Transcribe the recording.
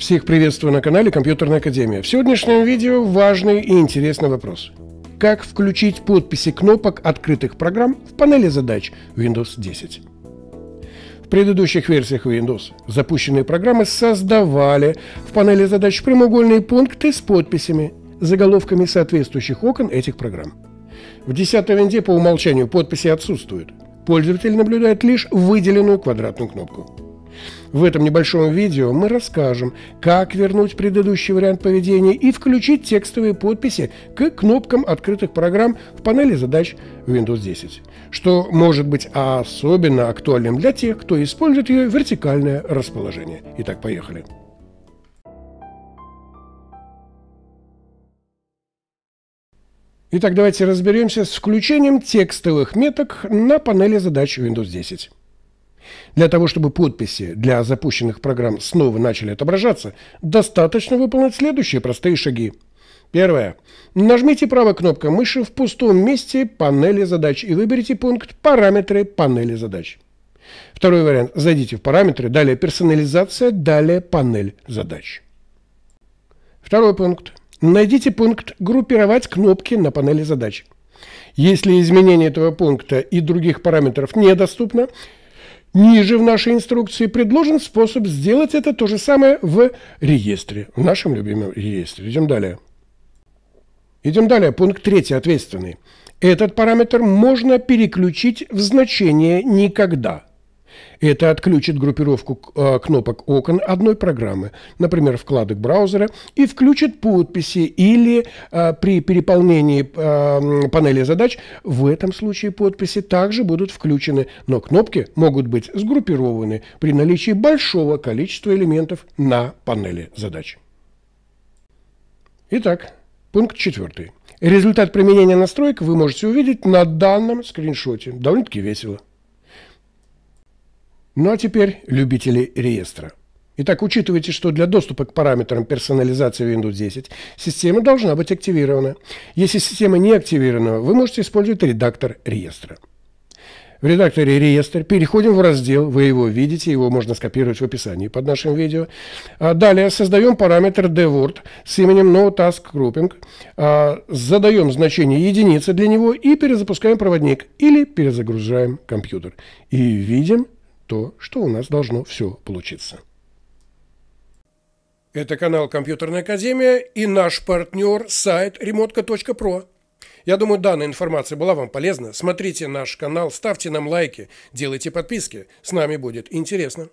Всех приветствую на канале Компьютерная Академия. В сегодняшнем видео важный и интересный вопрос. Как включить подписи кнопок открытых программ в панели задач Windows 10? В предыдущих версиях Windows запущенные программы создавали в панели задач прямоугольные пункты с подписями, заголовками соответствующих окон этих программ. В 10 винде по умолчанию подписи отсутствуют. Пользователь наблюдает лишь выделенную квадратную кнопку. В этом небольшом видео мы расскажем, как вернуть предыдущий вариант поведения и включить текстовые подписи к кнопкам открытых программ в панели задач Windows 10, что может быть особенно актуальным для тех, кто использует ее вертикальное расположение. Итак, поехали. Итак, давайте разберемся с включением текстовых меток на панели задач Windows 10. Для того, чтобы подписи для запущенных программ снова начали отображаться, достаточно выполнить следующие простые шаги. Первое. Нажмите правой кнопкой мыши в пустом месте панели задач и выберите пункт «Параметры панели задач». Второй вариант. Зайдите в параметры, далее персонализация, далее панель задач. Второй пункт. Найдите пункт «Группировать кнопки на панели задач». Если изменение этого пункта и других параметров недоступно, Ниже в нашей инструкции предложен способ сделать это то же самое в реестре, в нашем любимом реестре. Идем далее. Идем далее. Пункт третий Ответственный. Этот параметр можно переключить в значение «никогда». Это отключит группировку э, кнопок окон одной программы, например, вкладок браузера, и включит подписи или э, при переполнении э, панели задач в этом случае подписи также будут включены, но кнопки могут быть сгруппированы при наличии большого количества элементов на панели задач. Итак, пункт четвертый. Результат применения настроек вы можете увидеть на данном скриншоте. Довольно-таки весело. Ну а теперь любители реестра. Итак, учитывайте, что для доступа к параметрам персонализации Windows 10 система должна быть активирована. Если система не активирована, вы можете использовать редактор реестра. В редакторе «Реестр» переходим в раздел, вы его видите, его можно скопировать в описании под нашим видео. А далее создаем параметр dword с именем noTaskGrouping, а, задаем значение единицы для него и перезапускаем проводник или перезагружаем компьютер. И видим то, что у нас должно все получиться. Это канал «Компьютерная академия» и наш партнер сайт remotka.pro. Я думаю, данная информация была вам полезна. Смотрите наш канал, ставьте нам лайки, делайте подписки. С нами будет интересно.